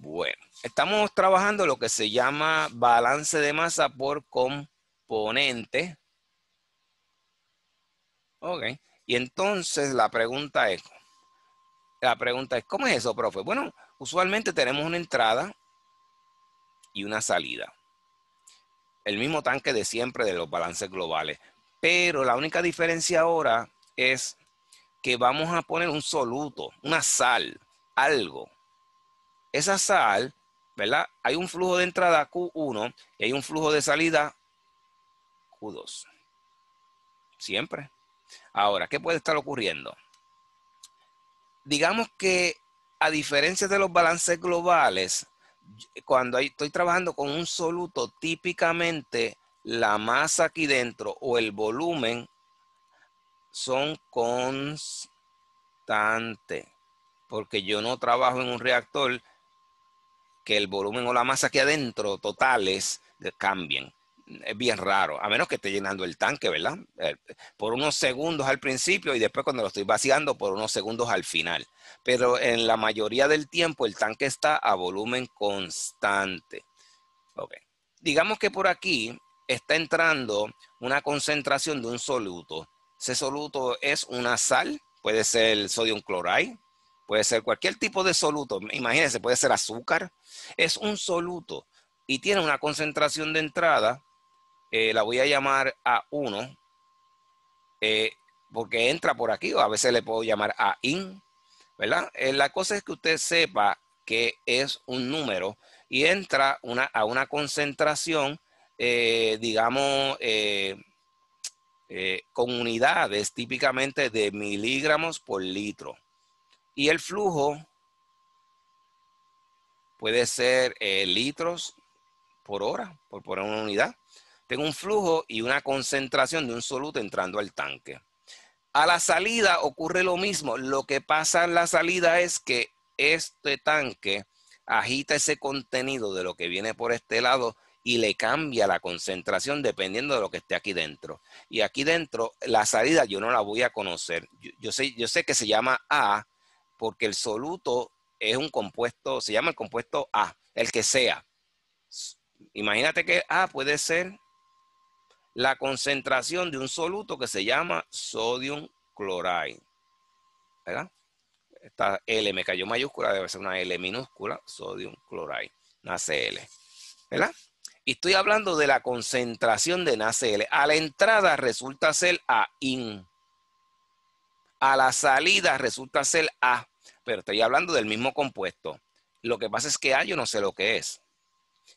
Bueno, estamos trabajando lo que se llama balance de masa por componente. Ok, y entonces la pregunta es, la pregunta es, ¿cómo es eso, profe? Bueno, usualmente tenemos una entrada y una salida. El mismo tanque de siempre de los balances globales. Pero la única diferencia ahora es que vamos a poner un soluto, una sal, algo esa sal, ¿verdad? Hay un flujo de entrada Q1 y hay un flujo de salida Q2. Siempre. Ahora, ¿qué puede estar ocurriendo? Digamos que a diferencia de los balances globales, cuando estoy trabajando con un soluto, típicamente la masa aquí dentro o el volumen son constantes, porque yo no trabajo en un reactor que el volumen o la masa que adentro totales cambien. Es bien raro, a menos que esté llenando el tanque, ¿verdad? Eh, por unos segundos al principio y después cuando lo estoy vaciando por unos segundos al final. Pero en la mayoría del tiempo el tanque está a volumen constante. Ok. Digamos que por aquí está entrando una concentración de un soluto. Ese soluto es una sal, puede ser el sodium chloride, Puede ser cualquier tipo de soluto. Imagínense, puede ser azúcar. Es un soluto y tiene una concentración de entrada. Eh, la voy a llamar A1 eh, porque entra por aquí o a veces le puedo llamar A-IN. ¿Verdad? Eh, la cosa es que usted sepa que es un número y entra a una concentración, digamos, con unidades típicamente de miligramos por litro. Y el flujo puede ser eh, litros por hora, por, poner una unidad. Tengo un flujo y una concentración de un soluto entrando al tanque. A la salida ocurre lo mismo. Lo que pasa en la salida es que este tanque agita ese contenido de lo que viene por este lado y le cambia la concentración dependiendo de lo que esté aquí dentro. Y aquí dentro, la salida yo no la voy a conocer. yo sé, yo sé que se llama A, porque el soluto es un compuesto, se llama el compuesto A, el que sea. Imagínate que A puede ser la concentración de un soluto que se llama sodium chloride. ¿Verdad? Esta L me cayó mayúscula, debe ser una L minúscula, sodium chloride, NaCl. ¿Verdad? Y estoy hablando de la concentración de NaCl. A la entrada resulta ser a in a la salida resulta ser A, pero estoy hablando del mismo compuesto. Lo que pasa es que A yo no sé lo que es.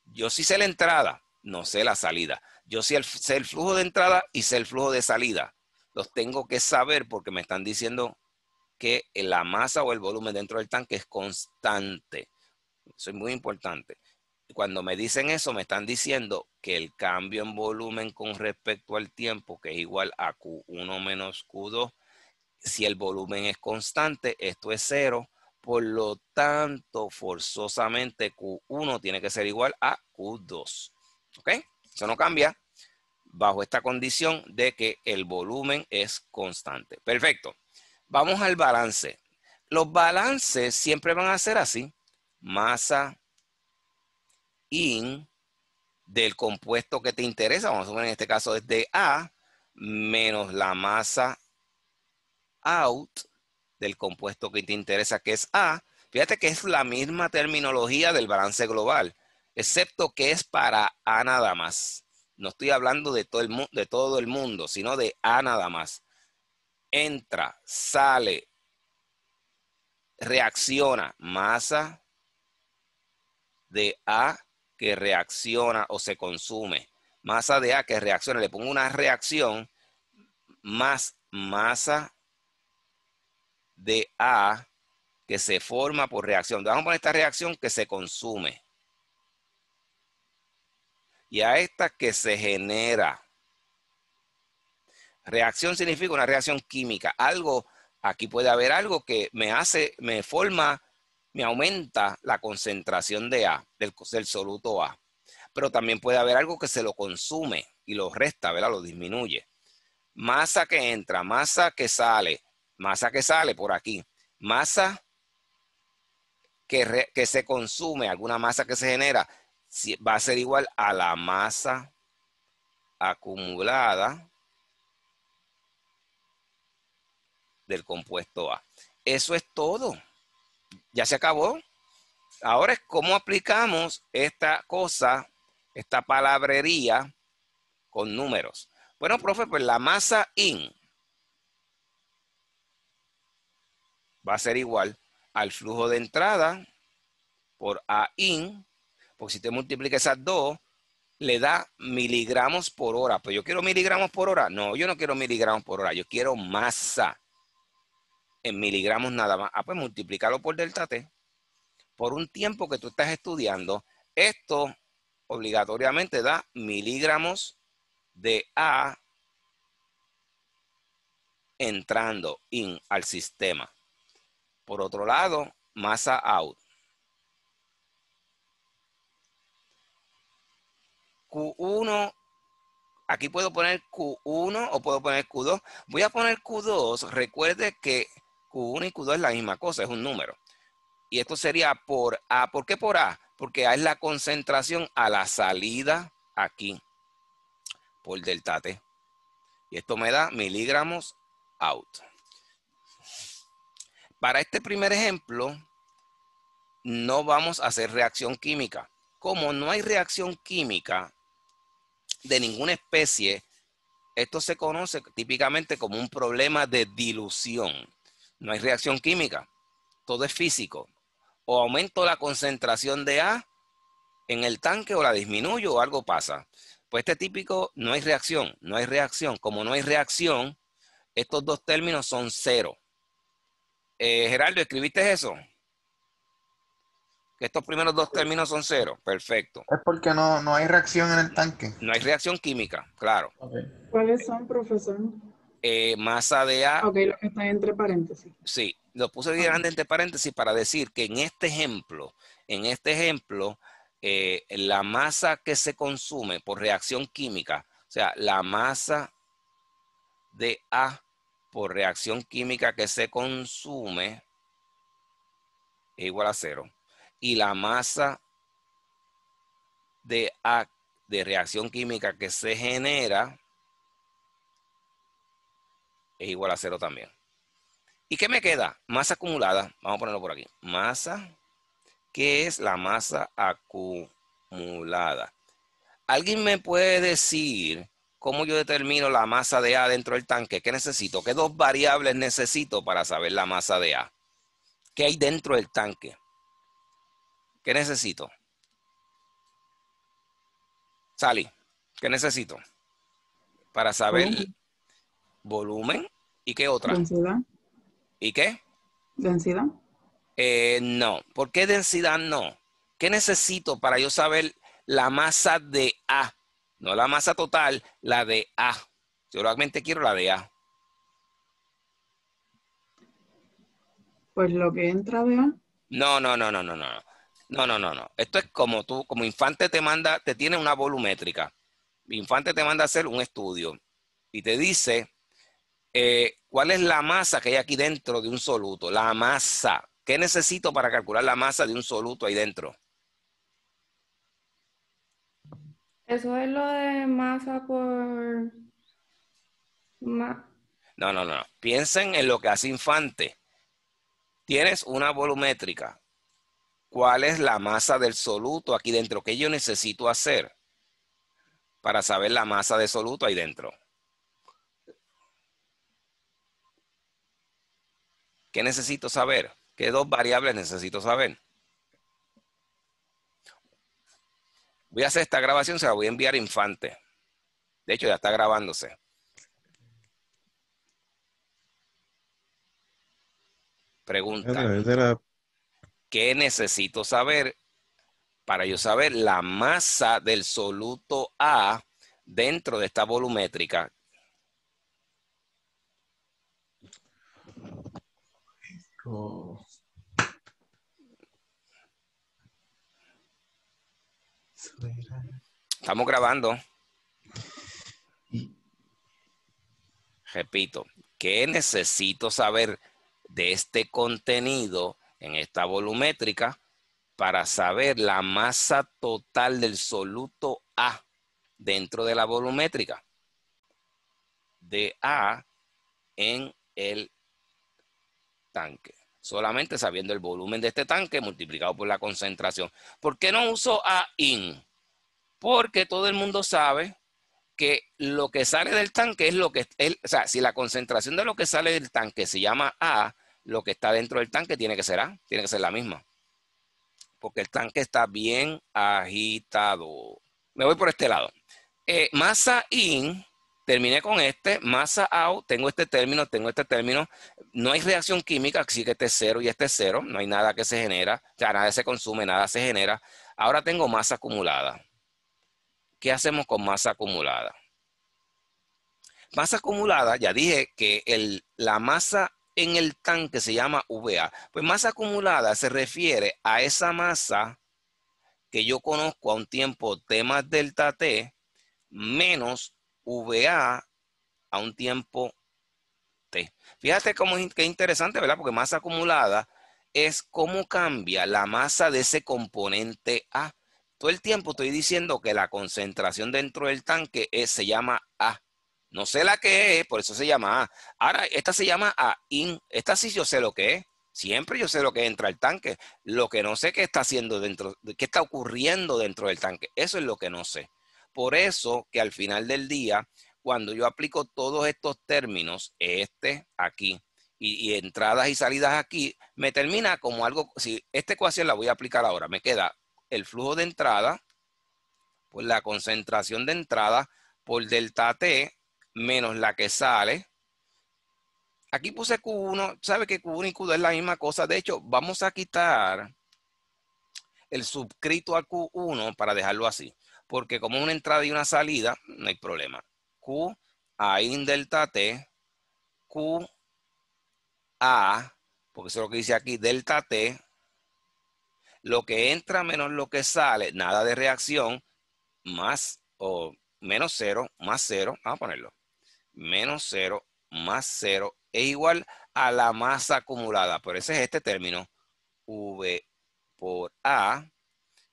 Yo sí sé la entrada, no sé la salida. Yo sí sé el flujo de entrada y sé el flujo de salida. Los tengo que saber porque me están diciendo que la masa o el volumen dentro del tanque es constante. Eso es muy importante. Cuando me dicen eso, me están diciendo que el cambio en volumen con respecto al tiempo, que es igual a Q1 menos Q2, si el volumen es constante, esto es cero. Por lo tanto, forzosamente Q1 tiene que ser igual a Q2. ¿Ok? Eso no cambia bajo esta condición de que el volumen es constante. Perfecto. Vamos al balance. Los balances siempre van a ser así. Masa in del compuesto que te interesa, vamos a suponer en este caso es de A, menos la masa out del compuesto que te interesa, que es A. Fíjate que es la misma terminología del balance global, excepto que es para A nada más. No estoy hablando de todo el, de todo el mundo, sino de A nada más. Entra, sale, reacciona masa de A que reacciona o se consume. Masa de A que reacciona, le pongo una reacción más masa de A que se forma por reacción. Vamos a poner esta reacción que se consume. Y a esta que se genera. Reacción significa una reacción química. Algo, aquí puede haber algo que me hace, me forma, me aumenta la concentración de A, del, soluto A. Pero también puede haber algo que se lo consume y lo resta, ¿verdad? Lo disminuye. Masa que entra, masa que sale, Masa que sale por aquí. Masa que, se consume, alguna masa que se genera, va a ser igual a la masa acumulada del compuesto A. Eso es todo. Ya se acabó. Ahora es cómo aplicamos esta cosa, esta palabrería con números. Bueno, profe, pues la masa IN va a ser igual al flujo de entrada por A in, porque si te multiplica esas dos, le da miligramos por hora. Pero pues yo quiero miligramos por hora. No, yo no quiero miligramos por hora, yo quiero masa en miligramos nada más. Ah, pues multiplicarlo por delta T. Por un tiempo que tú estás estudiando, esto obligatoriamente da miligramos de A entrando in al sistema. Por otro lado, masa out. Q1, aquí puedo poner Q1 o puedo poner Q2. Voy a poner Q2, recuerde que Q1 y Q2 es la misma cosa, es un número. Y esto sería por A. ¿Por qué por A? Porque A es la concentración a la salida aquí por delta T. Y esto me da miligramos out. Para este primer ejemplo, no vamos a hacer reacción química. Como no hay reacción química de ninguna especie, esto se conoce típicamente como un problema de dilución. No hay reacción química, todo es físico. O aumento la concentración de A en el tanque o la disminuyo o algo pasa. Pues este típico no hay reacción, no hay reacción. Como no hay reacción, estos dos términos son cero. Eh, Gerardo, ¿escribiste eso? Que estos primeros dos términos son cero. Perfecto. Es porque no, no hay reacción en el tanque. No hay reacción química, claro. ¿Cuáles son, profesor? Eh, masa de A. Ok, lo que está entre paréntesis. Sí, lo puse grande entre paréntesis para decir que en este ejemplo, en este ejemplo, eh, la masa que se consume por reacción química, o sea, la masa de A por reacción química que se consume es igual a cero. Y la masa de, de reacción química que se genera es igual a cero también. ¿Y qué me queda? Masa acumulada. Vamos a ponerlo por aquí. Masa. ¿Qué es la masa acumulada? ¿Alguien me puede decir ¿Cómo yo determino la masa de A dentro del tanque? ¿Qué necesito? ¿Qué dos variables necesito para saber la masa de A? ¿Qué hay dentro del tanque? ¿Qué necesito? Sally, ¿qué necesito? Para saber volumen, y qué otra. Densidad. ¿Y qué? Densidad. Eh, no. ¿Por qué densidad no? ¿Qué necesito para yo saber la masa de A? No la masa total, la de A. Yo realmente quiero la de A. Pues lo que entra de A. No, no, no, no, no, no. No, no, no, no. Esto es como tú, como infante te manda, te tiene una volumétrica. Infante te manda a hacer un estudio y te dice eh, cuál es la masa que hay aquí dentro de un soluto. La masa. ¿Qué necesito para calcular la masa de un soluto ahí dentro? Eso es lo de masa por... masa. No, no, no. Piensen en lo que hace Infante. Tienes una volumétrica. ¿Cuál es la masa del soluto aquí dentro? ¿Qué yo necesito hacer para saber la masa de soluto ahí dentro? ¿Qué necesito saber? ¿Qué dos variables necesito saber? Voy a hacer esta grabación, se la voy a enviar Infante. De hecho, ya está grabándose. Pregunta. ¿Qué necesito saber para yo saber la masa del soluto A dentro de esta volumétrica? Estamos grabando. Repito, ¿qué necesito saber de este contenido en esta volumétrica para saber la masa total del soluto A dentro de la volumétrica? De A en el tanque. Solamente sabiendo el volumen de este tanque multiplicado por la concentración. ¿Por qué no uso A in? Porque todo el mundo sabe que lo que sale del tanque es lo que, es, o sea, si la concentración de lo que sale del tanque se llama A, lo que está dentro del tanque tiene que ser A, tiene que ser la misma. Porque el tanque está bien agitado. Me voy por este lado. Eh, masa in, terminé con este, masa out, tengo este término, tengo este término. No hay reacción química, así que este es cero y este es cero. No hay nada que se genera, o sea, nada se consume, nada se genera. Ahora tengo masa acumulada. ¿Qué hacemos con masa acumulada? Masa acumulada, ya dije que el, la masa en el tanque se llama VA. Pues masa acumulada se refiere a esa masa que yo conozco a un tiempo T más delta T menos VA a un tiempo T. Fíjate cómo es que interesante, ¿verdad? Porque masa acumulada es cómo cambia la masa de ese componente A. Todo el tiempo estoy diciendo que la concentración dentro del tanque se llama A. No sé la que es, por eso se llama A. Ahora, esta se llama A in. Esta sí yo sé lo que es. Siempre yo sé lo que entra al tanque. Lo que no sé qué está haciendo dentro, qué está ocurriendo dentro del tanque. Eso es lo que no sé. Por eso que al final del día, cuando yo aplico todos estos términos, este aquí, y, y entradas y salidas aquí, me termina como algo, si esta ecuación la voy a aplicar ahora, me queda el flujo de entrada por pues la concentración de entrada por delta T menos la que sale. Aquí puse Q1, sabe que Q1 y Q2 es la misma cosa. De hecho, vamos a quitar el subscrito a Q1 para dejarlo así. Porque como una entrada y una salida, no hay problema. Q A in delta T, Q A, porque eso es lo que dice aquí, delta T lo que entra menos lo que sale, nada de reacción, más o menos cero, más cero, vamos a ponerlo, menos cero, más cero, es igual a la masa acumulada. Por ese es este término, V por A,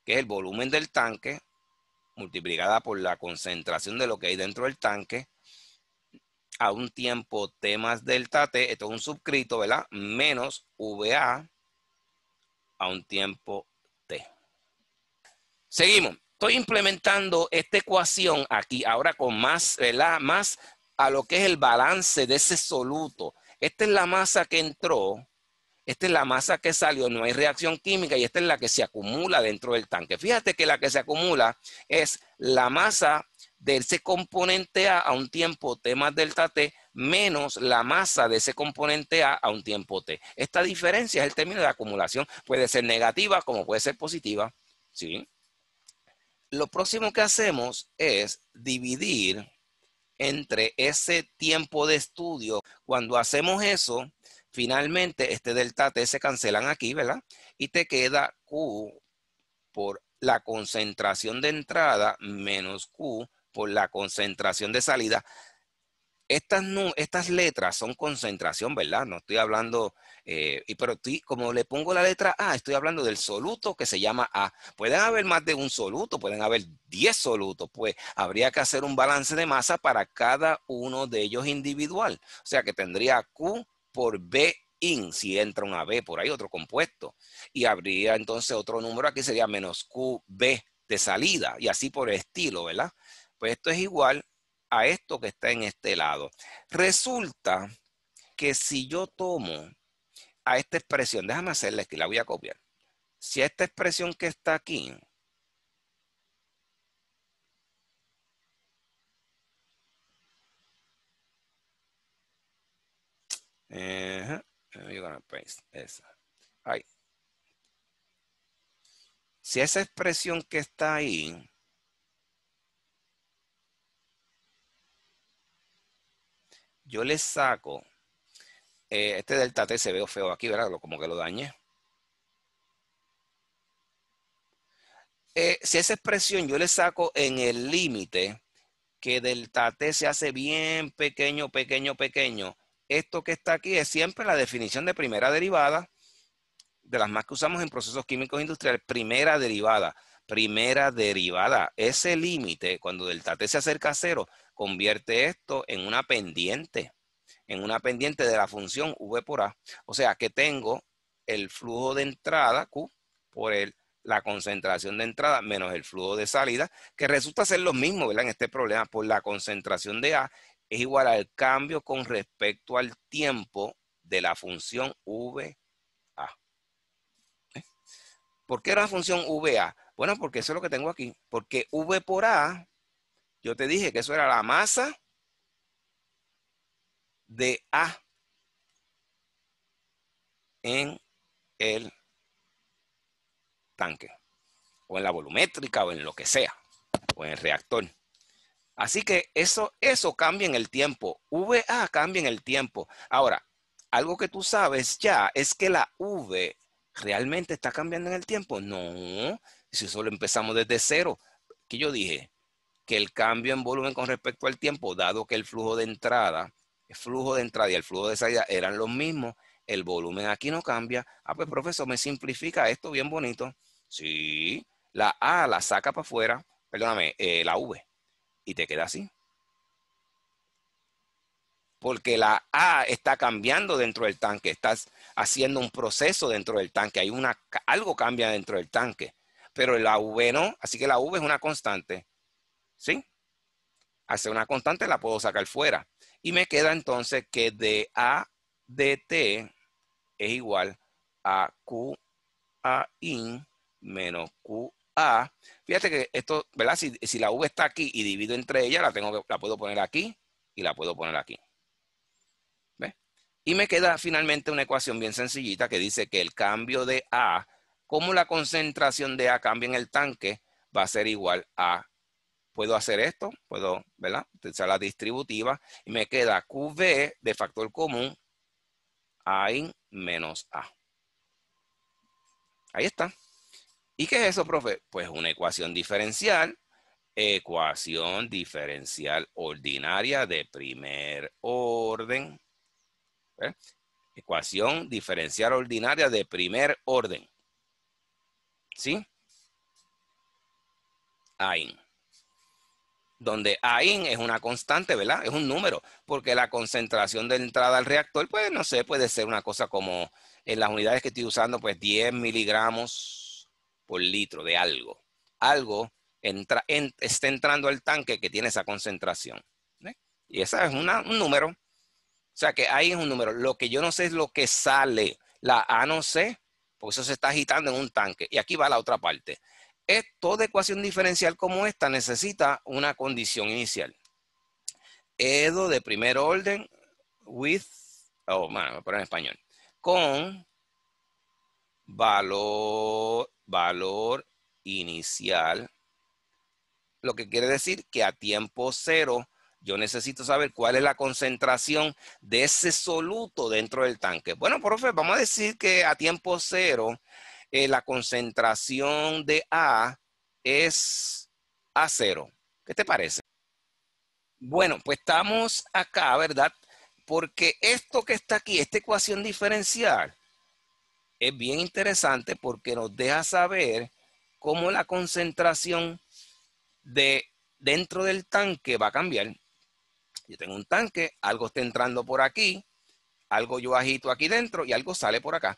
que es el volumen del tanque, multiplicada por la concentración de lo que hay dentro del tanque, a un tiempo T más delta T, esto es un subcrito, ¿verdad? Menos VA, a un tiempo t. Seguimos. Estoy implementando esta ecuación aquí ahora con más, Más a lo que es el balance de ese soluto. Esta es la masa que entró, esta es la masa que salió, no hay reacción química y esta es la que se acumula dentro del tanque. Fíjate que la que se acumula es la masa de ese componente A a un tiempo T más delta T menos la masa de ese componente A a un tiempo T. Esta diferencia es el término de acumulación. Puede ser negativa como puede ser positiva. ¿sí? Lo próximo que hacemos es dividir entre ese tiempo de estudio. Cuando hacemos eso, finalmente este delta T se cancelan aquí, ¿verdad? Y te queda Q por la concentración de entrada menos Q por la concentración de salida. Estas, estas letras son concentración, ¿verdad? No estoy hablando, eh, y, pero como le pongo la letra A, estoy hablando del soluto que se llama A. Pueden haber más de un soluto, pueden haber 10 solutos, pues habría que hacer un balance de masa para cada uno de ellos individual. O sea que tendría Q por B in, si entra una B por ahí, otro compuesto. Y habría entonces otro número, aquí sería menos QB de salida, y así por estilo, ¿verdad? Pues esto es igual a esto que está en este lado. Resulta que si yo tomo a esta expresión, déjame hacerla aquí, la voy a copiar. Si esta expresión que está aquí, Si esa expresión que está ahí yo le saco, eh, este delta T se veo feo aquí, ¿verdad? Como que lo dañé. Eh, si esa expresión yo le saco en el límite, que delta T se hace bien pequeño, pequeño, pequeño, esto que está aquí es siempre la definición de primera derivada, de las más que usamos en procesos químicos industriales, primera derivada primera derivada. Ese límite, cuando delta t se acerca a cero, convierte esto en una pendiente, en una pendiente de la función v por a. O sea que tengo el flujo de entrada, Q, por la concentración de entrada menos el flujo de salida, que resulta ser lo mismo, ¿verdad? En este problema, por la concentración de A es igual al cambio con respecto al tiempo de la función VA. ¿Eh? ¿Por qué era la función VA? Bueno, porque eso es lo que tengo aquí. Porque V por A, yo te dije que eso era la masa de A en el tanque, o en la volumétrica, o en lo que sea, o en el reactor. Así que eso, eso cambia en el tiempo. VA cambia en el tiempo. Ahora, algo que tú sabes ya es que la V realmente está cambiando en el tiempo. No, si solo empezamos desde cero, que yo dije que el cambio en volumen con respecto al tiempo, dado que el flujo de entrada, el flujo de entrada y el flujo de salida eran los mismos, el volumen aquí no cambia. Ah, pues profesor, me simplifica esto bien bonito. Sí, la A la saca para afuera, perdóname, eh, la V, y te queda así. Porque la A está cambiando dentro del tanque, estás haciendo un proceso dentro del tanque, hay una, algo cambia dentro del tanque pero la V no. Así que la V es una constante. ¿Sí? Hace una constante la puedo sacar fuera. Y me queda entonces que de A dt es igual a in menos QA. Fíjate que esto, ¿verdad? Si, si, la V está aquí y divido entre ella, la, tengo la puedo poner aquí y la puedo poner aquí. ¿Ves? Y me queda finalmente una ecuación bien sencillita que dice que el cambio de A cómo la concentración de A cambia en el tanque va a ser igual a, puedo hacer esto, puedo, ¿verdad? Utilizar la distributiva y me queda QV de factor común A menos A. Ahí está. ¿Y qué es eso, profe? Pues una ecuación diferencial, ecuación diferencial ordinaria de primer orden. ¿eh? Ecuación diferencial ordinaria de primer orden. ¿Sí? Ain. Donde Ain es una constante, ¿verdad? Es un número, porque la concentración de entrada al reactor, pues no sé, puede ser una cosa como en las unidades que estoy usando, pues 10 miligramos por litro de algo. Algo entra, está entrando al tanque que tiene esa concentración. ¿eh? Y esa es un número. O sea que ahí es un número. Lo que yo no sé es lo que sale. La A no sé, porque eso se está agitando en un tanque. Y aquí va la otra parte. Es, toda ecuación diferencial como esta necesita una condición inicial. Edo de primer orden with, oh, bueno, poner en español, con valor, valor inicial, lo que quiere decir que a tiempo cero yo necesito saber cuál es la concentración de ese soluto dentro del tanque. Bueno, profe, vamos a decir que a tiempo cero eh, la concentración de A es A0. ¿Qué te parece? Bueno, pues estamos acá, ¿verdad? Porque esto que está aquí, esta ecuación diferencial, es bien interesante porque nos deja saber cómo la concentración de dentro del tanque va a cambiar. Yo tengo un tanque, algo está entrando por aquí, algo yo agito aquí dentro y algo sale por acá.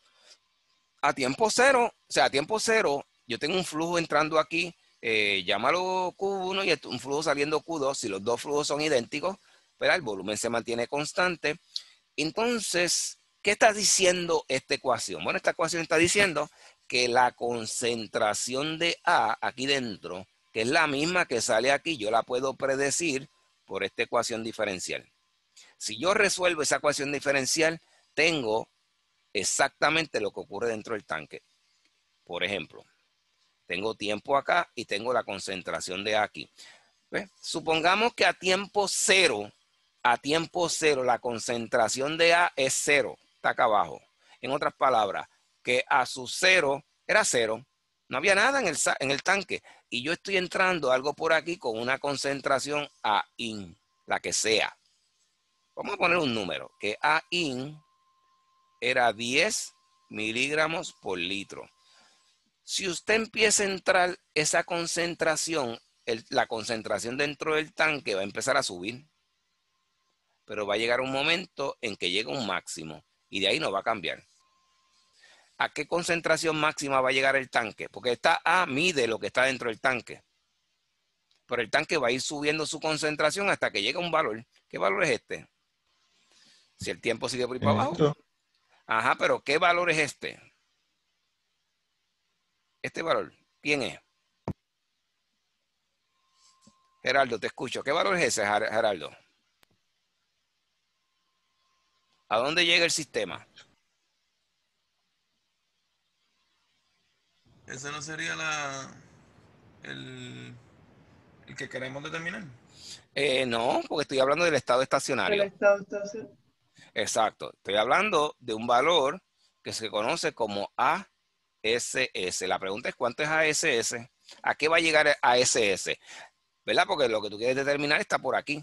A tiempo cero, o sea, a tiempo cero, yo tengo un flujo entrando aquí, eh, llámalo Q1 y un flujo saliendo Q2. Si los dos flujos son idénticos, pero el volumen se mantiene constante. Entonces, ¿qué está diciendo esta ecuación? Bueno, esta ecuación está diciendo que la concentración de A aquí dentro, que es la misma que sale aquí, yo la puedo predecir por esta ecuación diferencial. Si yo resuelvo esa ecuación diferencial, tengo exactamente lo que ocurre dentro del tanque. Por ejemplo, tengo tiempo acá y tengo la concentración de aquí. Supongamos que a tiempo cero, a tiempo cero, la concentración de A es cero, está acá abajo. En otras palabras, que a su cero era cero. No había nada en el, en el tanque y yo estoy entrando algo por aquí con una concentración a in, la que sea. Vamos a poner un número, que a in era 10 miligramos por litro. Si usted empieza a entrar esa concentración, la concentración dentro del tanque va a empezar a subir, pero va a llegar un momento en que llega un máximo y de ahí no va a cambiar a qué concentración máxima va a llegar el tanque, porque está A mide lo que está dentro del tanque. Pero el tanque va a ir subiendo su concentración hasta que llega a un valor. ¿Qué valor es este? Si el tiempo sigue por ahí para abajo. Ajá, pero ¿qué valor es este? Este valor, ¿quién es? Geraldo, te escucho. ¿Qué valor es ese, Geraldo? ¿A dónde llega el sistema? Ese no sería la el, que queremos determinar. Eh, no, porque estoy hablando del estado estacionario. estado estacionario. Exacto. Estoy hablando de un valor que se conoce como ASS. La pregunta es cuánto es ASS. ¿A qué va a llegar ASS? ¿Verdad? Porque lo que tú quieres determinar está por aquí.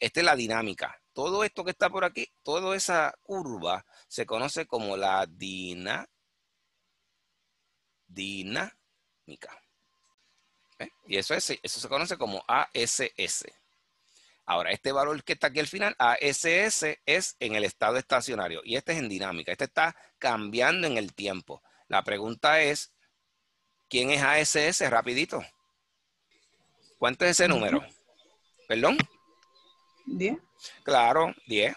Esta es la dinámica. Todo esto que está por aquí, toda esa curva se conoce como la dinámica dinámica. ¿Eh? Y eso, es, eso se conoce como ASS. Ahora, este valor que está aquí al final, ASS, es en el estado estacionario y este es en dinámica. Este está cambiando en el tiempo. La pregunta es, ¿quién es ASS? Rapidito. ¿Cuánto es ese número? ¿Perdón? 10. Claro, 10.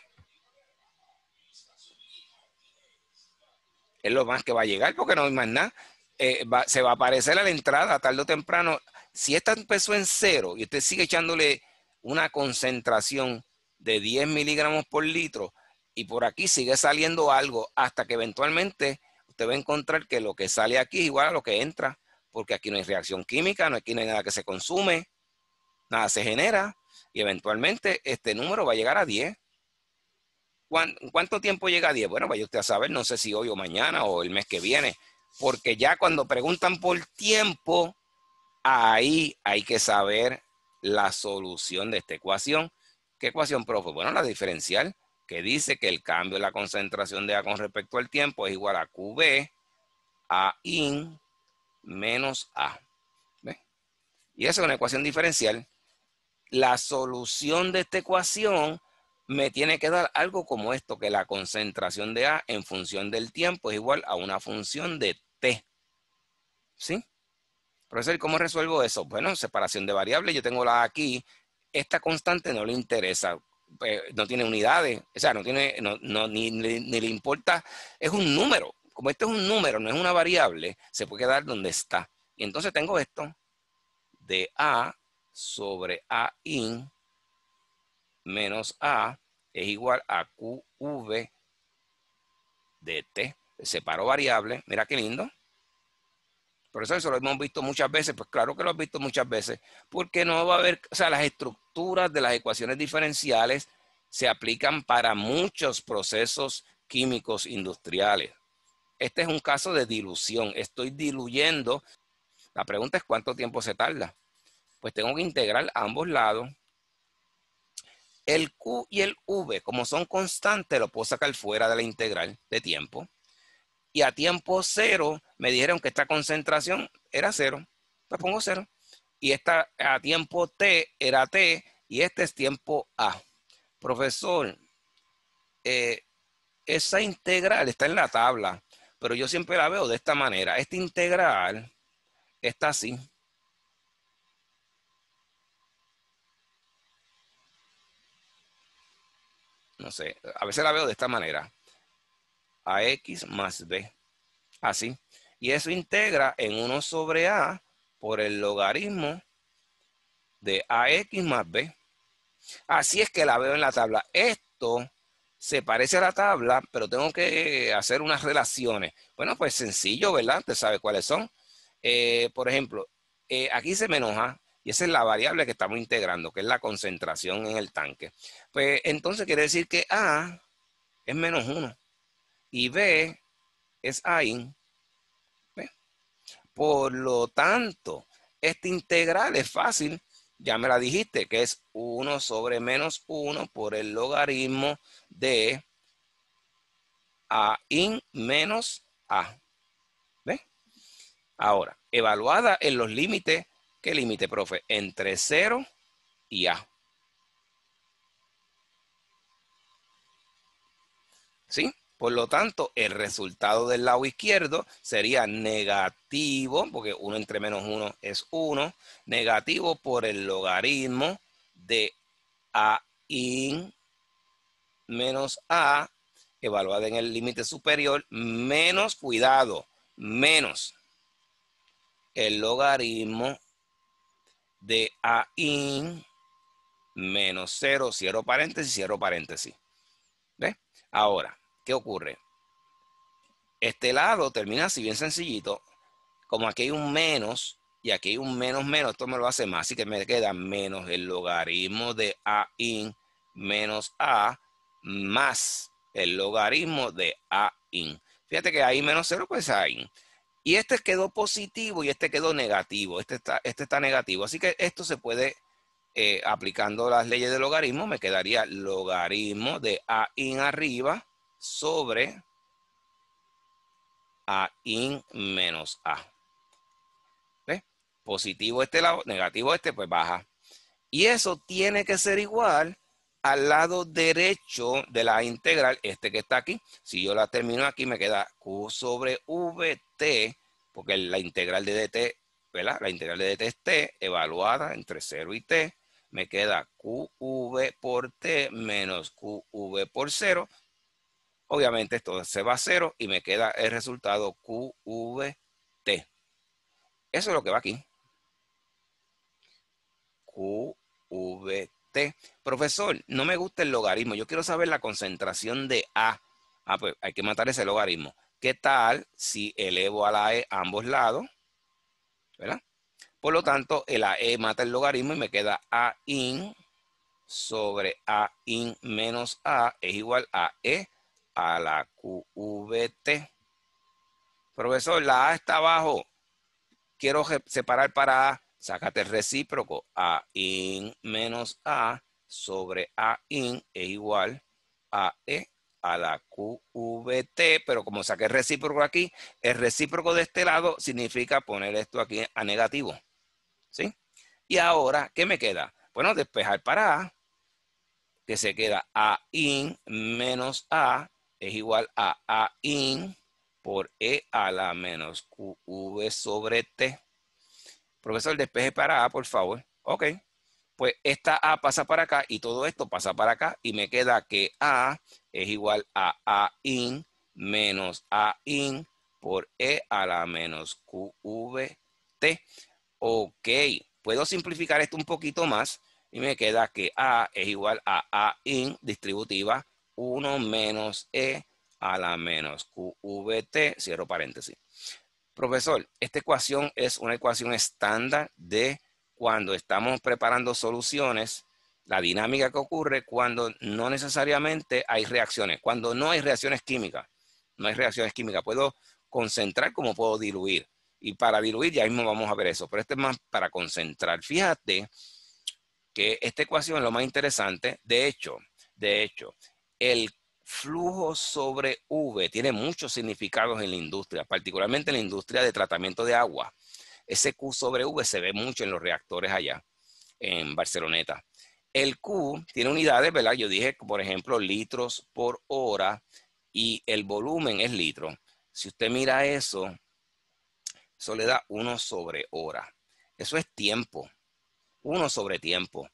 Es lo más que va a llegar porque no hay más nada. Eh, se va a aparecer a la entrada tarde o temprano. Si esta empezó en cero y usted sigue echándole una concentración de 10 miligramos por litro y por aquí sigue saliendo algo hasta que eventualmente usted va a encontrar que lo que sale aquí es igual a lo que entra, porque aquí no hay reacción química, no, aquí no hay nada que se consume, nada se genera y eventualmente este número va a llegar a 10. ¿Cuánto tiempo llega a 10? Bueno, vaya usted a saber, no sé si hoy o mañana o el mes que viene, porque ya cuando preguntan por tiempo, ahí hay que saber la solución de esta ecuación. ¿Qué ecuación, profe? Bueno, la diferencial, que dice que el cambio de la concentración de A con respecto al tiempo es igual a QB a in menos A. ve Y esa es una ecuación diferencial. La solución de esta ecuación me tiene que dar algo como esto, que la concentración de A en función del tiempo es igual a una función de ¿Sí? Profesor, ¿cómo resuelvo eso? Bueno, separación de variables, yo tengo la aquí. Esta constante no le interesa, eh, no tiene unidades, o sea, no tiene, no, ni, le importa, es un número. Como este es un número, no es una variable, se puede quedar donde está. Y entonces tengo esto de A sobre A in menos A es igual a QV de T. Separo variable. Mira qué lindo. Por eso, eso lo hemos visto muchas veces, pues claro que lo has visto muchas veces, porque no va a haber, o sea, las estructuras de las ecuaciones diferenciales se aplican para muchos procesos químicos industriales. Este es un caso de dilución, estoy diluyendo. La pregunta es cuánto tiempo se tarda. Pues tengo que integrar a ambos lados. El Q y el V, como son constantes, lo puedo sacar fuera de la integral de tiempo. Y a tiempo cero me dijeron que esta concentración era cero, la pongo cero. Y esta a tiempo T era T y este es tiempo A. Profesor, eh, esa integral está en la tabla, pero yo siempre la veo de esta manera. Esta integral está así. No sé, a veces la veo de esta manera. AX más B. Así. Y eso integra en 1 sobre A por el logaritmo de AX más B. Así es que la veo en la tabla. Esto se parece a la tabla, pero tengo que hacer unas relaciones. Bueno, pues sencillo, ¿verdad? Usted sabe cuáles son. Eh, por ejemplo, eh, aquí se menos A. y esa es la variable que estamos integrando, que es la concentración en el tanque. Pues entonces quiere decir que A es menos 1 y B es AIN por lo tanto, esta integral es fácil, ya me la dijiste, que es 1 sobre menos 1 por el logaritmo de a in menos a. ¿Ve? Ahora, evaluada en los límites, ¿qué límite, profe? Entre 0 y a. ¿Sí? Por lo tanto, el resultado del lado izquierdo sería negativo, porque 1 entre menos 1 es 1, negativo por el logaritmo de a in menos a, evaluado en el límite superior, menos, cuidado, menos el logaritmo de a in menos 0, cierro paréntesis, cierro paréntesis. ¿Ve? Ahora, ¿Qué ocurre? Este lado termina así bien sencillito. Como aquí hay un menos y aquí hay un menos menos, esto me lo hace más, así que me queda menos el logaritmo de a in menos a más el logaritmo de a in. Fíjate que ahí menos cero pues a in. Y este quedó positivo y este quedó negativo. Este está, este está negativo. Así que esto se puede, eh, aplicando las leyes del logaritmo, me quedaría logaritmo de a in arriba sobre a in menos a. ¿Ve? Positivo este lado, negativo este, pues baja. Y eso tiene que ser igual al lado derecho de la integral, este que está aquí. Si yo la termino aquí, me queda Q sobre VT, porque la integral de DT, ¿verdad? La integral de DT es T, evaluada entre 0 y T. Me queda QV por T menos QV por 0, Obviamente esto se va a cero y me queda el resultado QVT. Eso es lo que va aquí. QVT. Profesor, no me gusta el logaritmo. Yo quiero saber la concentración de A. Ah, pues hay que matar ese logaritmo. ¿Qué tal si elevo a la E a ambos lados? ¿Verdad? Por lo tanto, el e mata el logaritmo y me queda A in sobre A in menos A es igual a E a la QVT. Profesor, la A está abajo. Quiero separar para A. Sácate el recíproco. A in menos A sobre A in es igual a E a la QVT, pero como saqué el recíproco aquí, el recíproco de este lado significa poner esto aquí a negativo. ¿Sí? Y ahora, ¿qué me queda? Bueno, despejar para A, que se queda A in menos A es igual a A in por E a la menos QV sobre T. Profesor, despeje para A, por favor. Ok. Pues esta A pasa para acá y todo esto pasa para acá y me queda que A es igual a A in menos A in por E a la menos t. Ok, puedo simplificar esto un poquito más y me queda que A es igual a A in distributiva 1 menos E a la menos QVT, cierro paréntesis. Profesor, esta ecuación es una ecuación estándar de cuando estamos preparando soluciones, la dinámica que ocurre cuando no necesariamente hay reacciones, cuando no hay reacciones químicas. No hay reacciones químicas. Puedo concentrar como puedo diluir. Y para diluir ya mismo vamos a ver eso, pero este es más para concentrar. Fíjate que esta ecuación es lo más interesante. De hecho, de hecho, el flujo sobre V tiene muchos significados en la industria, particularmente en la industria de tratamiento de agua. Ese Q sobre V se ve mucho en los reactores allá, en Barceloneta. El Q tiene unidades, ¿verdad? Yo dije, por ejemplo, litros por hora y el volumen es litro. Si usted mira eso, eso le da 1 sobre hora. Eso es tiempo, 1 sobre tiempo.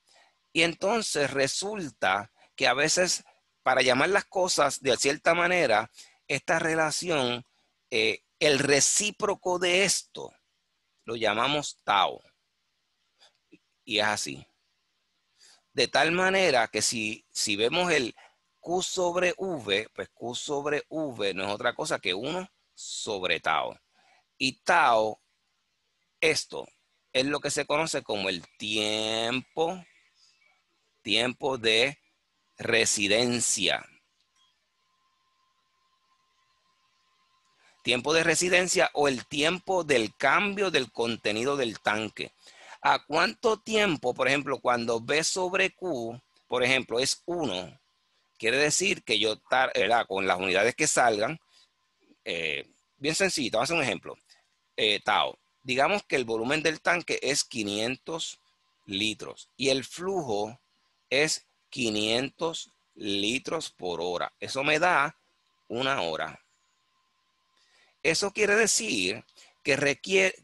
Y entonces resulta que a veces para llamar las cosas de cierta manera, esta relación, eh, el recíproco de esto, lo llamamos tau. Y es así. De tal manera que si, si vemos el Q sobre V, pues Q sobre V no es otra cosa que 1 sobre Tao. Y Tao, esto, es lo que se conoce como el tiempo, tiempo de residencia. Tiempo de residencia o el tiempo del cambio del contenido del tanque. ¿A cuánto tiempo, por ejemplo, cuando B sobre Q, por ejemplo, es 1, quiere decir que yo, con las unidades que salgan, eh, bien sencillo, vamos a hacer un ejemplo. Eh, tau, digamos que el volumen del tanque es 500 litros y el flujo es 500 litros por hora. Eso me da una hora. Eso quiere decir que,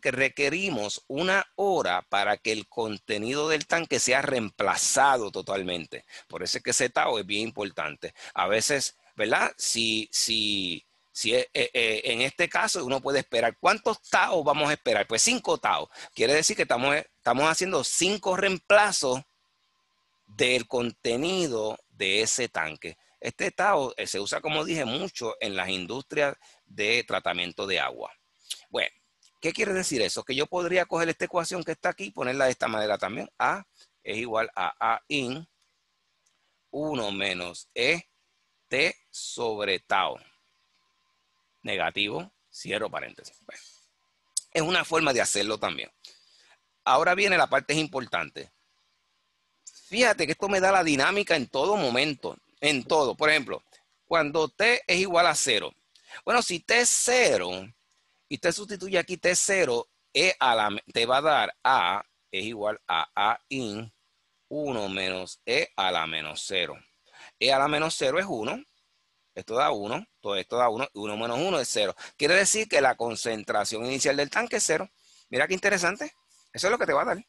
requerimos una hora para que el contenido del tanque sea reemplazado totalmente. Por eso es que ese tau es bien importante. A veces, ¿verdad? Si, si, si eh, eh, eh, en este caso uno puede esperar, ¿cuántos taos vamos a esperar? Pues cinco taos. Quiere decir que estamos, estamos haciendo cinco reemplazos del contenido de ese tanque. Este tau eh, se usa, como dije, mucho en las industrias de tratamiento de agua. Bueno, ¿qué quiere decir eso? Que yo podría coger esta ecuación que está aquí y ponerla de esta manera también. A es igual a A in 1 menos E T sobre tau. Negativo, cierro paréntesis. es una forma de hacerlo también. Ahora viene la parte importante. Fíjate que esto me da la dinámica en todo momento, en todo. Por ejemplo, cuando t es igual a 0. Bueno, si t es 0 y te sustituye aquí t es 0, e a la, te va a dar a es igual a a in 1 menos e a la menos 0. e a la menos 0 es 1. Esto da 1, todo esto da 1, 1 menos 1 es 0. Quiere decir que la concentración inicial del tanque es 0. Mira qué interesante. Eso es lo que te va a dar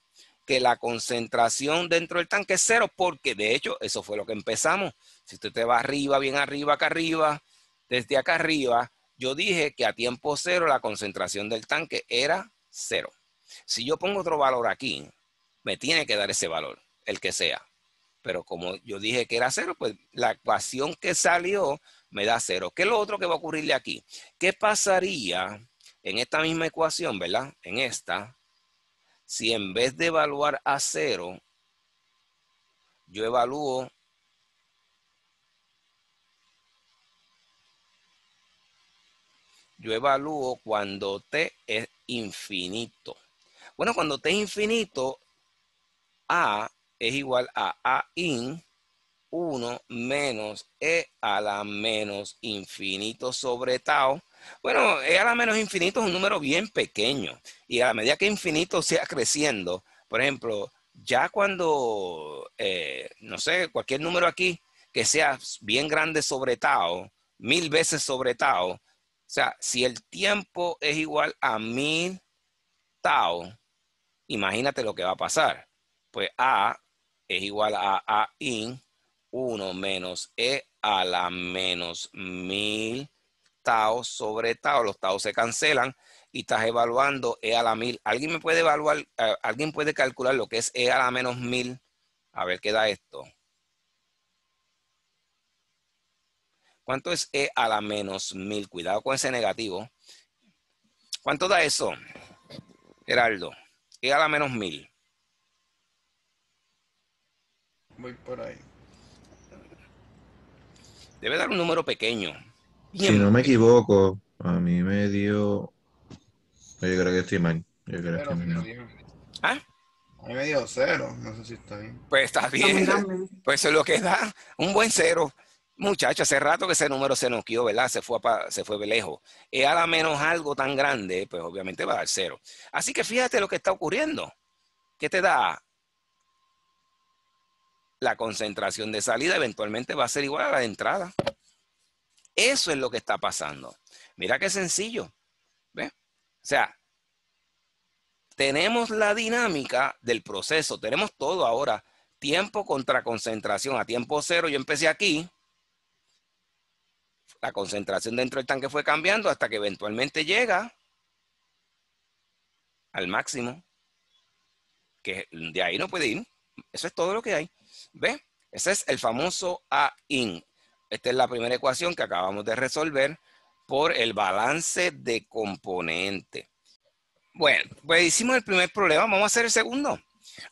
que la concentración dentro del tanque es cero, porque de hecho eso fue lo que empezamos. Si usted te va arriba, bien arriba, acá arriba, desde acá arriba, yo dije que a tiempo cero la concentración del tanque era cero. Si yo pongo otro valor aquí, me tiene que dar ese valor, el que sea. Pero como yo dije que era cero, pues la ecuación que salió me da cero. ¿Qué es lo otro que va a ocurrirle aquí? ¿Qué pasaría en esta misma ecuación, verdad? En esta, si en vez de evaluar a cero, yo evalúo yo evalúo cuando t es infinito. Bueno, cuando t es infinito, a es igual a a in 1 menos e a la menos infinito sobre tau bueno, e a la menos infinito es un número bien pequeño y a medida que infinito sea creciendo, por ejemplo, ya cuando, eh, no sé, cualquier número aquí que sea bien grande sobre tau, mil veces sobre tau, o sea, si el tiempo es igual a mil tau, imagínate lo que va a pasar. Pues A es igual a A in 1 menos E a la menos mil sobre taos, los taos se cancelan y estás evaluando E a la mil. ¿Alguien me puede evaluar, alguien puede calcular lo que es E a la menos mil? A ver, ¿qué da esto? ¿Cuánto es E a la menos mil? Cuidado con ese negativo. ¿Cuánto da eso, Geraldo? E a la menos mil. Voy por ahí. Debe dar un número pequeño, si no me equivoco, a mí me dio. Yo creo que estoy Yo creo que ¿Ah? A mí me dio cero. No sé si está bien. Pues está bien. pues eso es lo que da. Un buen cero. muchacho hace rato que ese número se nos quedó, ¿verdad? Se fue, se fue lejos. Y a la menos algo tan grande, pues obviamente va a dar cero. Así que fíjate lo que está ocurriendo. ¿Qué te da? La concentración de salida eventualmente va a ser igual a la de entrada. Eso es lo que está pasando. Mira qué sencillo. ¿ves? O sea, tenemos la dinámica del proceso, tenemos todo ahora. Tiempo contra concentración. A tiempo cero yo empecé aquí. La concentración dentro del tanque fue cambiando hasta que eventualmente llega al máximo. Que de ahí no puede ir. Eso es todo lo que hay. ¿Ve? Ese es el famoso A-IN. Esta es la primera ecuación que acabamos de resolver por el balance de componente. Bueno, pues hicimos el primer problema, vamos a hacer el segundo.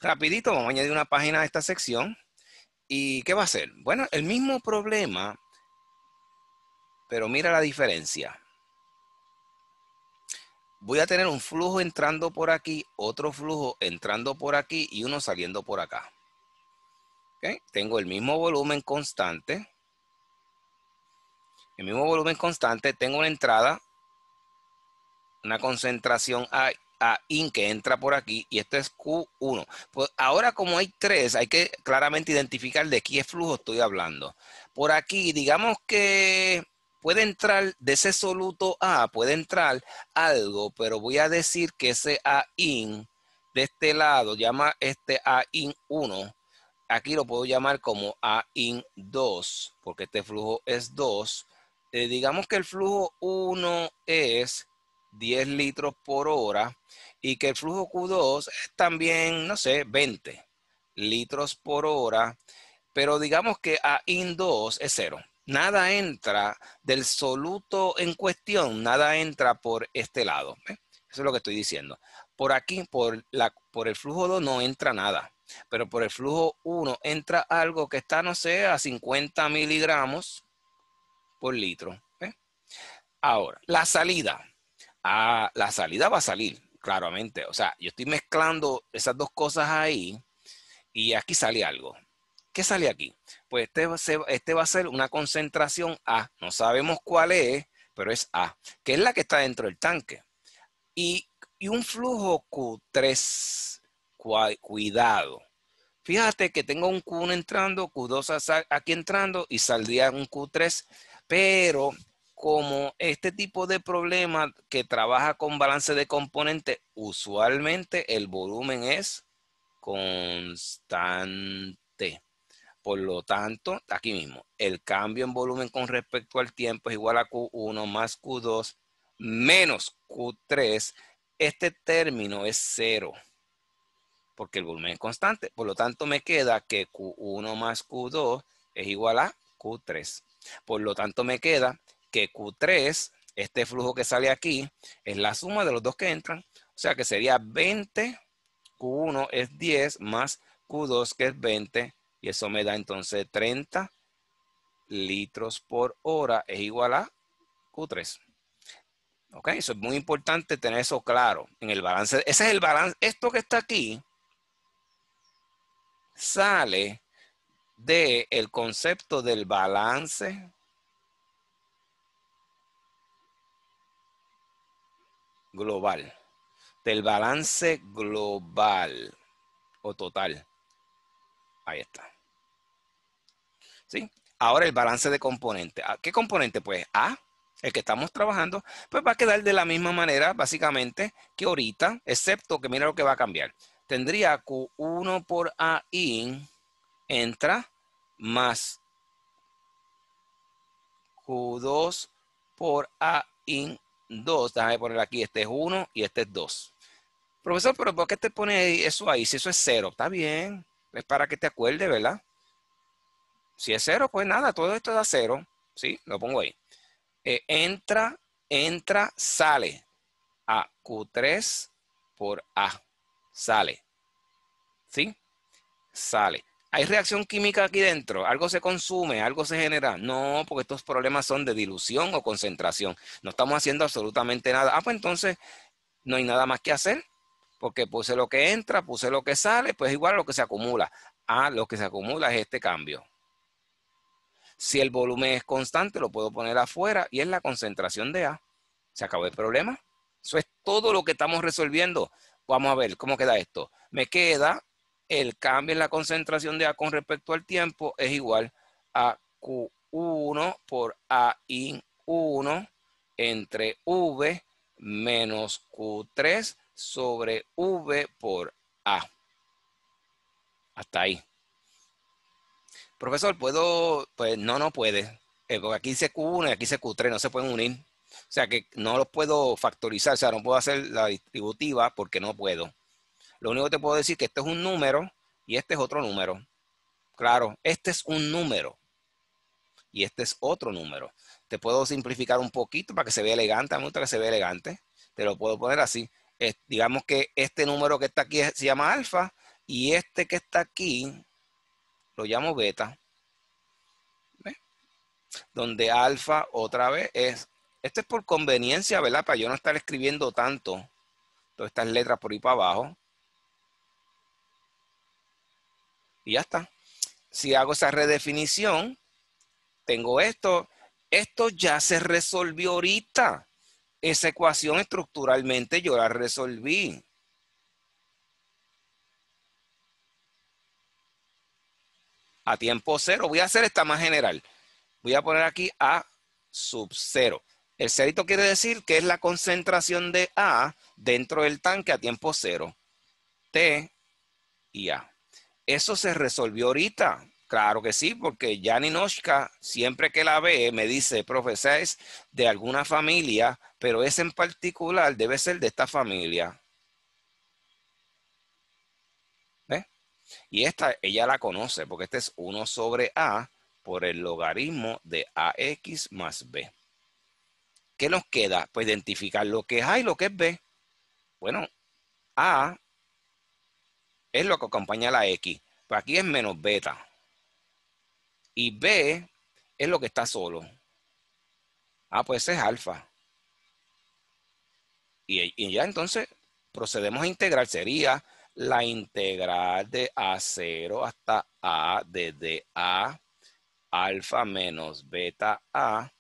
Rapidito, vamos a añadir una página a esta sección. ¿Y qué va a ser? Bueno, el mismo problema, pero mira la diferencia. Voy a tener un flujo entrando por aquí, otro flujo entrando por aquí y uno saliendo por acá. Tengo el mismo volumen constante el mismo volumen constante, tengo una entrada, una concentración A, IN que entra por aquí y esto es Q1. Pues ahora como hay tres, hay que claramente identificar de qué flujo estoy hablando. Por aquí, digamos que puede entrar de ese soluto A, puede entrar algo, pero voy a decir que ese a in de este lado, llama este a in 1, aquí lo puedo llamar como a in 2, porque este flujo es 2, eh, digamos que el flujo 1 es 10 litros por hora y que el flujo Q2 es también, no sé, 20 litros por hora, pero digamos que a IN2 es cero. Nada entra del soluto en cuestión, nada entra por este lado. Eso es lo que estoy diciendo. Por aquí, por, la, por el flujo 2 no entra nada, pero por el flujo 1 entra algo que está, no sé, a 50 miligramos por litro. ¿eh? Ahora, la salida. Ah, la salida va a salir, claramente. O sea, yo estoy mezclando esas dos cosas ahí y aquí sale algo. ¿Qué sale aquí? Pues este, va a ser este una concentración A. No sabemos cuál es, pero es A, que es la que está dentro del tanque. Y, y un flujo Q3, cuidado. Fíjate que tengo un Q1 entrando, Q2 aquí entrando y saldría un Q3 pero como este tipo de problema que trabaja con balance de componentes, usualmente el volumen es constante. Por lo tanto, aquí mismo, el cambio en volumen con respecto al tiempo es igual a Q1 más Q2 menos Q3. Este término es cero porque el volumen es constante. Por lo tanto, me queda que Q1 más Q2 es igual a Q3. Por lo tanto, me queda que Q3, este flujo que sale aquí, es la suma de los dos que entran. O sea que sería 20, Q1 es 10, más Q2 que es 20, y eso me da entonces 30 litros por hora es igual a Q3. ¿Ok? Eso es muy importante tener eso claro en el balance. Ese es el balance. Esto que está aquí sale de el concepto del balance global, del balance global o total. Ahí está. ¿Sí? Ahora el balance de componente. Ah, ¿Qué componente? Pues A, el que estamos trabajando, pues va a quedar de la misma manera, básicamente, que ahorita, excepto que mira lo que va a cambiar. Tendría Q1 por in entra más Q2 por A in 2. Déjame poner aquí, este es 1 y este es 2. Profesor, pero ¿por qué te pone eso ahí? Si eso es 0, está bien. Es para que te acuerde, ¿verdad? Si es 0, pues nada, todo esto da 0. ¿Sí? Lo pongo ahí. Eh, entra, entra, sale. A Q3 por A. Sale. ¿Sí? Sale. ¿Hay reacción química aquí dentro? ¿Algo se consume? ¿Algo se genera? No, porque estos problemas son de dilución o concentración. No estamos haciendo absolutamente nada. Ah, pues entonces no hay nada más que hacer, porque puse lo que entra, puse lo que sale, pues igual lo que se acumula. Ah, lo que se acumula es este cambio. Si el volumen es constante, lo puedo poner afuera y es la concentración de A. ¿Se acabó el problema? Eso es todo lo que estamos resolviendo. Vamos a ver cómo queda esto. Me queda el cambio en la concentración de A con respecto al tiempo es igual a Q1 por a in 1 entre V menos Q3 sobre V por A. Hasta ahí. Profesor, ¿puedo? Pues no, no puede. Eh, porque aquí dice Q1 y aquí dice Q3, no se pueden unir. O sea que no los puedo factorizar, o sea, no puedo hacer la distributiva porque no puedo. Lo único que te puedo decir es que este es un número y este es otro número. Claro, este es un número y este es otro número. Te puedo simplificar un poquito para que se vea elegante. A mí me gusta que se vea elegante. Te lo puedo poner así. digamos que este número que está aquí se llama alfa y este que está aquí lo llamo beta. Donde alfa otra vez es... Esto es por conveniencia, ¿verdad? Para yo no estar escribiendo tanto todas estas letras por ahí para abajo. Y ya está. Si hago esa redefinición, tengo esto. Esto ya se resolvió ahorita. Esa ecuación estructuralmente yo la resolví. A tiempo cero. Voy a hacer esta más general. Voy a poner aquí A sub cero. El cerito quiere decir que es la concentración de A dentro del tanque a tiempo cero. T y A. Eso se resolvió ahorita. Claro que sí, porque Yanni siempre que la ve, me dice, profesor, es de alguna familia, pero ese en particular debe ser de esta familia. ¿ve? Y esta, ella la conoce, porque este es 1 sobre A por el logaritmo de AX más B. ¿Qué nos queda? Pues identificar lo que es A y lo que es B. Bueno, A es lo que acompaña la X. Pero pues aquí es menos beta. Y B es lo que está solo. Ah, pues es alfa. Y, y ya entonces procedemos a integrar. Sería la integral de A0 hasta A desde A alfa menos beta A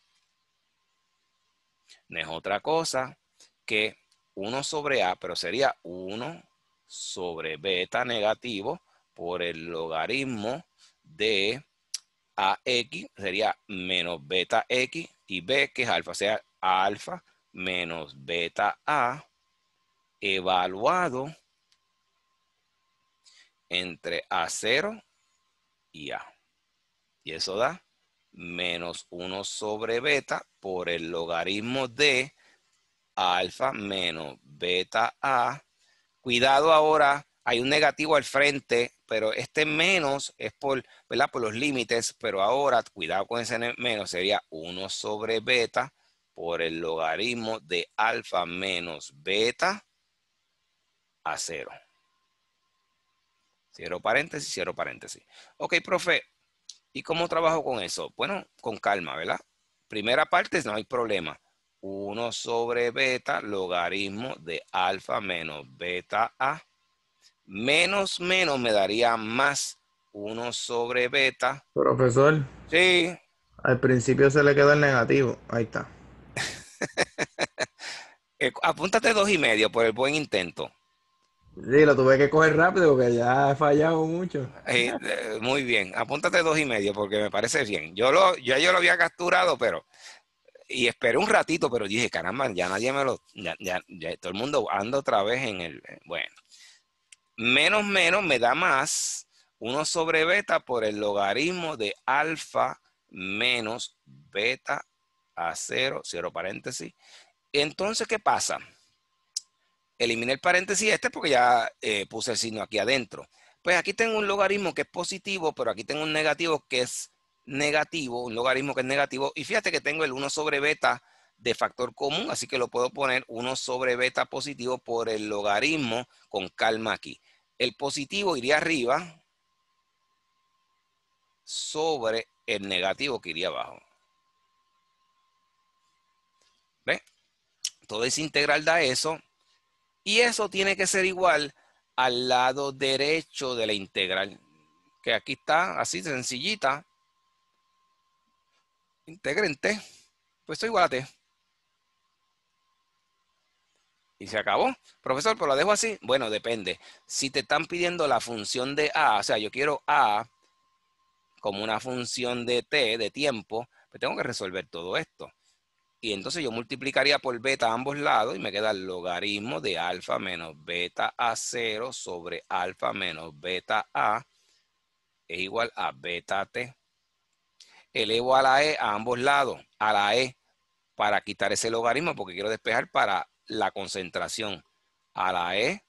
no es otra cosa que 1 sobre A, pero sería 1 sobre beta negativo por el logaritmo de AX, sería menos beta X, y B, que es alfa, sea, alfa menos beta A, evaluado entre A0 y A. Y eso da menos 1 sobre beta por el logaritmo de alfa menos beta A cuidado ahora, hay un negativo al frente, pero este menos es por, por los límites, pero ahora cuidado con ese menos, sería 1 sobre beta por el logaritmo de alfa menos beta a 0. Cierro paréntesis, cierro paréntesis. Ok, profe, ¿y cómo trabajo con eso? Bueno, con calma, ¿verdad? Primera parte, no hay problema. 1 sobre beta logaritmo de alfa menos beta A. Menos menos me daría más 1 sobre beta. Profesor. Sí. Al principio se le quedó el negativo. Ahí está. Eh, apúntate dos y medio por el buen intento. Sí, lo tuve que coger rápido porque ya he fallado mucho. Eh, eh, muy bien, apúntate dos y medio porque me parece bien. Yo lo, ya yo lo había capturado, pero y esperé un ratito, pero dije, caramba, ya nadie me lo, ya, ya, todo el mundo anda otra vez en el, eh, bueno, menos menos me da más 1 sobre beta por el logaritmo de alfa menos beta a 0, cierro paréntesis. Entonces, ¿qué pasa? Eliminé el paréntesis este porque ya eh, puse el signo aquí adentro. Pues aquí tengo un logaritmo que es positivo, pero aquí tengo un negativo que es negativo, un logaritmo que es negativo, y fíjate que tengo el 1 sobre beta de factor común, así que lo puedo poner 1 sobre beta positivo por el logaritmo con calma aquí. El positivo iría arriba sobre el negativo que iría abajo. ¿Ve? Todo ese integral da eso. Y eso tiene que ser igual al lado derecho de la integral. Que aquí está así sencillita integren T, pues esto igual a T. Y se acabó. Profesor, por lo dejo así. Bueno, depende. Si te están pidiendo la función de A, o sea, yo quiero A como una función de T, de tiempo, pues tengo que resolver todo esto. Y entonces yo multiplicaría por beta a ambos lados y me queda el logaritmo de alfa menos beta A0 sobre alfa menos beta A es igual a beta T elevo a la E a ambos lados, a la E, para quitar ese logaritmo, porque quiero despejar para la concentración. A la E,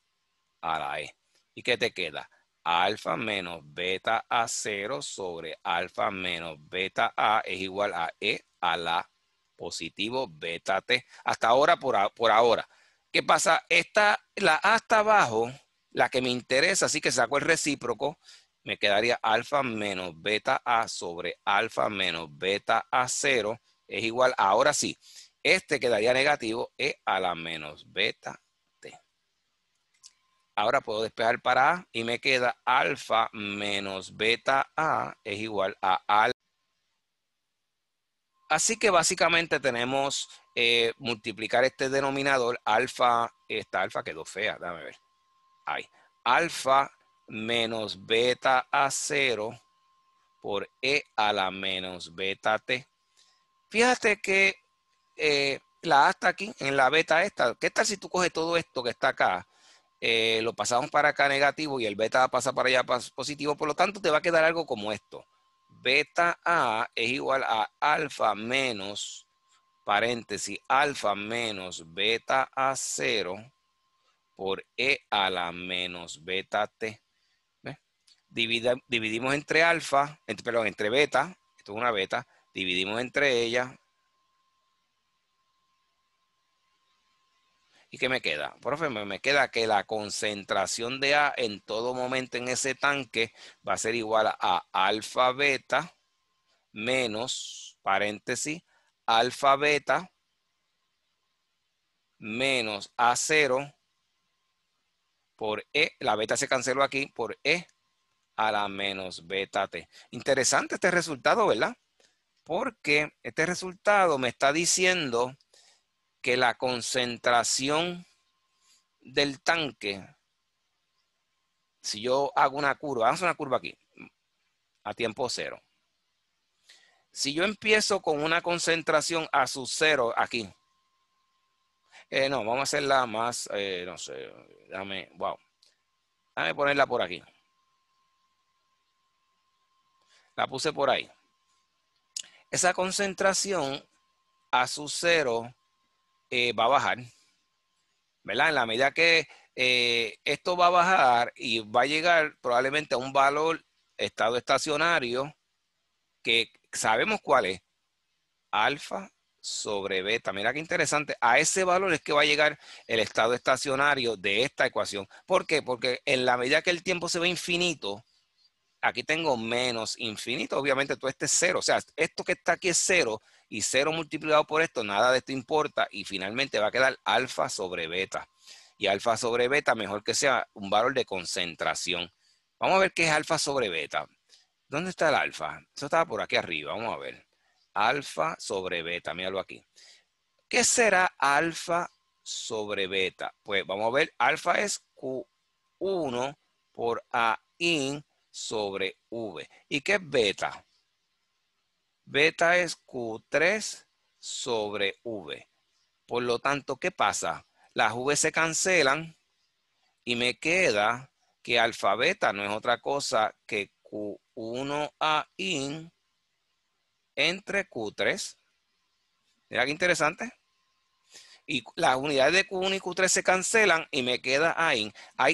a la E. ¿Y qué te queda? Alfa menos beta a 0 sobre alfa menos beta a es igual a E a la positivo beta t. Hasta ahora, por, por ahora. ¿Qué pasa? Esta, la A está abajo, la que me interesa, así que saco el recíproco me quedaría alfa menos beta A sobre alfa menos beta A0 es igual, ahora sí, este quedaría negativo E a la menos beta T. Ahora puedo despejar para A y me queda alfa menos beta A es igual a al Así que básicamente tenemos eh, multiplicar este denominador alfa, esta alfa quedó fea, dame ver. Ahí. Alfa menos beta A0 por E a la menos beta T. Fíjate que eh, la A está aquí, en la beta esta. ¿Qué tal si tú coges todo esto que está acá? Eh, lo pasamos para acá negativo y el beta pasa para allá positivo. Por lo tanto, te va a quedar algo como esto. Beta A es igual a alfa menos, paréntesis, alfa menos beta A0 por E a la menos beta T dividimos entre alfa, entre beta, esto es una beta, dividimos entre ella, ¿Y qué me queda? Profe, me queda que la concentración de A en todo momento en ese tanque va a ser igual a alfa beta menos, paréntesis, alfa beta menos A0 por E, la beta se canceló aquí, por E a la menos beta t. Interesante este resultado, ¿verdad? Porque este resultado me está diciendo que la concentración del tanque, si yo hago una curva, vamos a una curva aquí, a tiempo cero. Si yo empiezo con una concentración a su cero aquí, eh, no, vamos a hacerla más, eh, no sé, dame, wow, dame ponerla por aquí. La puse por ahí. Esa concentración a su cero eh, va a bajar. ¿Verdad? En la medida que eh, esto va a bajar y va a llegar probablemente a un valor estado estacionario que sabemos cuál es. Alfa sobre beta. Mira qué interesante. A ese valor es que va a llegar el estado estacionario de esta ecuación. ¿Por qué? Porque en la medida que el tiempo se ve infinito, aquí tengo menos infinito, obviamente todo este es cero. O sea, esto que está aquí es cero y cero multiplicado por esto, nada de esto importa y finalmente va a quedar alfa sobre beta. Y alfa sobre beta, mejor que sea un valor de concentración. Vamos a ver qué es alfa sobre beta. ¿Dónde está el alfa? Eso estaba por aquí arriba, vamos a ver. Alfa sobre beta, míralo aquí. ¿Qué será alfa sobre beta? Pues vamos a ver, alfa es Q1 por A in sobre V. ¿Y qué es beta? Beta es Q3 sobre V. Por lo tanto, ¿qué pasa? Las V se cancelan y me queda que alfa beta no es otra cosa que Q1A in entre Q3. Mira qué interesante. Y las unidades de Q1 y Q3 se cancelan y me queda A in.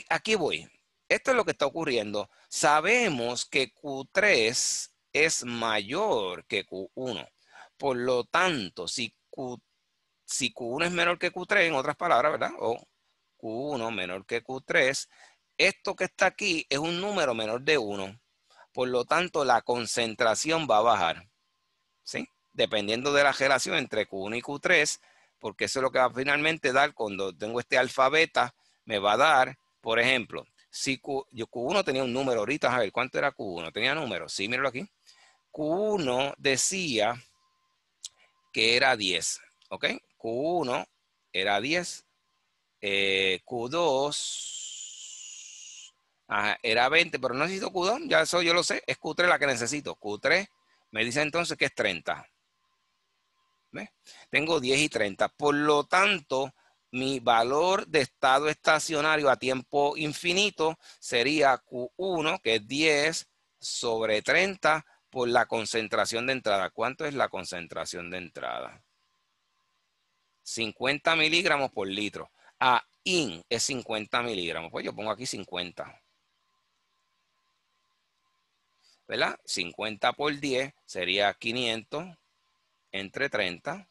aquí voy. Esto es lo que está ocurriendo. Sabemos que Q3 es mayor que Q1. Por lo tanto, si, Q, si Q1 es menor que Q3, en otras palabras, ¿verdad? O Q1 menor que Q3, esto que está aquí es un número menor de 1. Por lo tanto, la concentración va a bajar. ¿Sí? Dependiendo de la relación entre Q1 y Q3, porque eso es lo que va a finalmente dar cuando tengo este alfabeta, me va a dar, por ejemplo, si Q, yo Q1 tenía un número ahorita, a ver, ¿cuánto era Q1? ¿Tenía número? Sí, míralo aquí. Q1 decía que era 10, ¿ok? Q1 era 10. Eh, Q2 era 20, pero no necesito Q2, ya eso yo lo sé. Es Q3 la que necesito. Q3 me dice entonces que es 30. ¿Ves? Tengo 10 y 30. Por lo tanto, mi valor de estado estacionario a tiempo infinito sería Q1, que es 10 sobre 30 por la concentración de entrada. ¿Cuánto es la concentración de entrada? 50 miligramos por litro. A IN es 50 miligramos. Pues yo pongo aquí 50. ¿Verdad? 50 por 10 sería 500 entre 30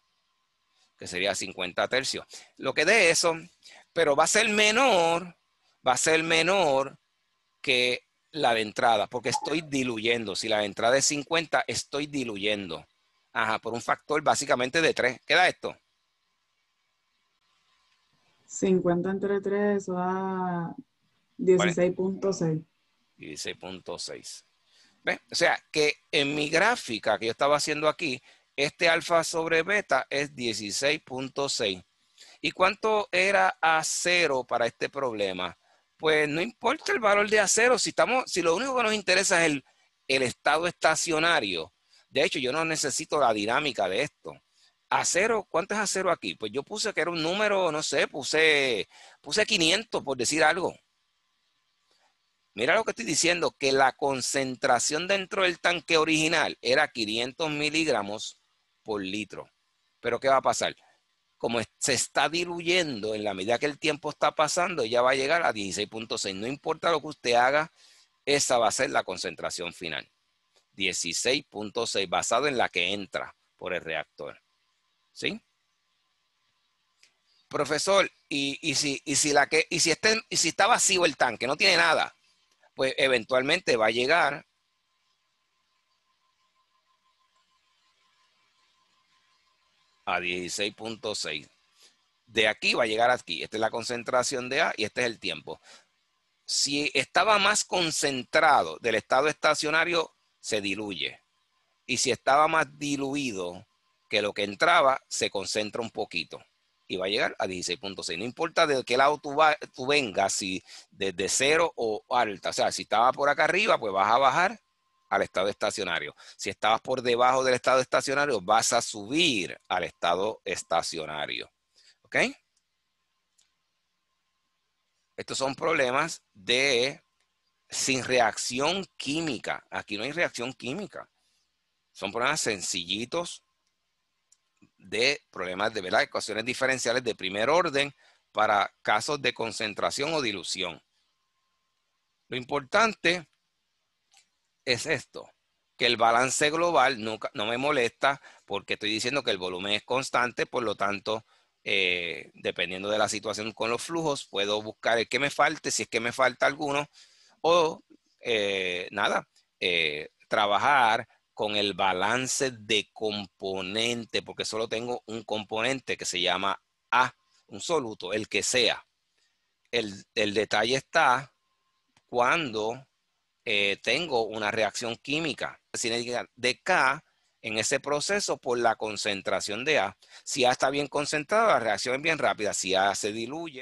que sería 50 tercios. Lo que de eso, pero va a ser menor, va a ser menor que la de entrada, porque estoy diluyendo. Si la entrada es 50, estoy diluyendo. Ajá, por un factor básicamente de 3. ¿Qué da esto? 50 entre 3, eso da 16.6. 16.6. O sea, que en mi gráfica que yo estaba haciendo aquí, este alfa sobre beta es 16.6. ¿Y cuánto era acero para este problema? Pues no importa el valor de acero, si, estamos, si lo único que nos interesa es el, el estado estacionario. De hecho, yo no necesito la dinámica de esto. cero ¿cuánto es acero aquí? Pues yo puse que era un número, no sé, puse, puse 500 por decir algo. Mira lo que estoy diciendo, que la concentración dentro del tanque original era 500 miligramos por litro. Pero ¿qué va a pasar? Como se está diluyendo en la medida que el tiempo está pasando, ya va a llegar a 16.6. No importa lo que usted haga, esa va a ser la concentración final. 16.6, basado en la que entra por el reactor. ¿Sí? Profesor, y, si, si está vacío el tanque, no tiene nada, pues eventualmente va a llegar a 16.6. De aquí va a llegar aquí. Esta es la concentración de A y este es el tiempo. Si estaba más concentrado del estado estacionario, se diluye. Y si estaba más diluido que lo que entraba, se concentra un poquito y va a llegar a 16.6. No importa de qué lado tú, vengas, si desde cero o alta. O sea, si estaba por acá arriba, pues vas a bajar al estado estacionario. Si estabas por debajo del estado estacionario, vas a subir al estado estacionario. ¿Ok? Estos son problemas de sin reacción química. Aquí no hay reacción química. Son problemas sencillitos de problemas de ¿verdad? ecuaciones diferenciales de primer orden para casos de concentración o dilución. Lo importante es esto, que el balance global nunca, no me molesta porque estoy diciendo que el volumen es constante, por lo tanto, eh, dependiendo de la situación con los flujos, puedo buscar el que me falte, si es que me falta alguno, o eh, nada, eh, trabajar con el balance de componente, porque solo tengo un componente que se llama A, un soluto, el que sea. El, el detalle está cuando eh, tengo una reacción química cinética de K en ese proceso por la concentración de A. Si A está bien concentrada, la reacción es bien rápida. Si A se diluye,